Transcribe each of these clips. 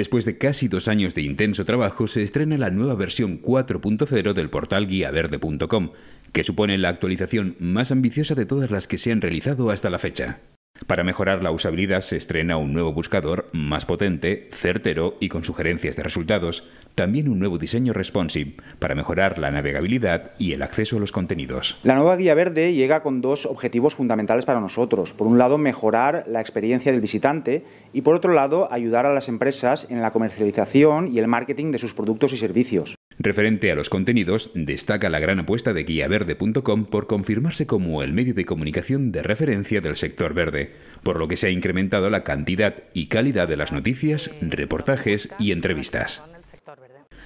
Después de casi dos años de intenso trabajo, se estrena la nueva versión 4.0 del portal guiaverde.com, que supone la actualización más ambiciosa de todas las que se han realizado hasta la fecha. Para mejorar la usabilidad se estrena un nuevo buscador más potente, certero y con sugerencias de resultados, también un nuevo diseño responsive para mejorar la navegabilidad y el acceso a los contenidos. La nueva guía verde llega con dos objetivos fundamentales para nosotros. Por un lado, mejorar la experiencia del visitante y por otro lado, ayudar a las empresas en la comercialización y el marketing de sus productos y servicios. Referente a los contenidos, destaca la gran apuesta de guiaverde.com por confirmarse como el medio de comunicación de referencia del sector verde, por lo que se ha incrementado la cantidad y calidad de las noticias, reportajes y entrevistas.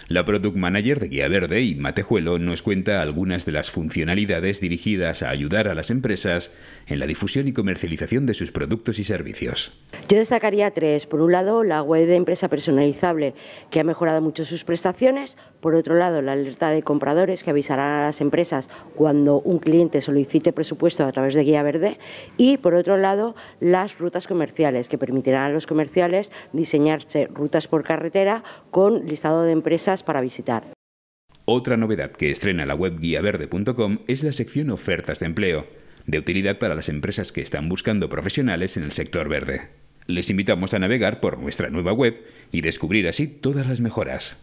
La Product Manager de Guía Verde y Matejuelo nos cuenta algunas de las funcionalidades dirigidas a ayudar a las empresas en la difusión y comercialización de sus productos y servicios. Yo destacaría tres. Por un lado, la web de empresa personalizable, que ha mejorado mucho sus prestaciones. Por otro lado, la alerta de compradores, que avisará a las empresas cuando un cliente solicite presupuesto a través de Guía Verde. Y, por otro lado, las rutas comerciales, que permitirán a los comerciales diseñarse rutas por carretera con listado de empresas para visitar. Otra novedad que estrena la web guiaverde.com es la sección ofertas de empleo, de utilidad para las empresas que están buscando profesionales en el sector verde. Les invitamos a navegar por nuestra nueva web y descubrir así todas las mejoras.